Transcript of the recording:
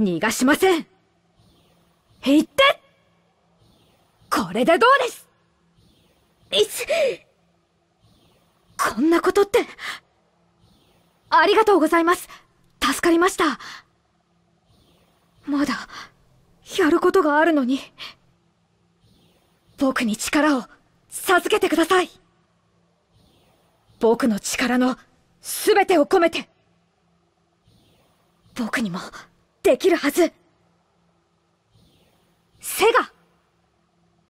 逃がしません行ってこれでどうですいつ、こんなことって、ありがとうございます。助かりました。まだ、やることがあるのに、僕に力を授けてください。僕の力の全てを込めて、僕にも、できるはず背が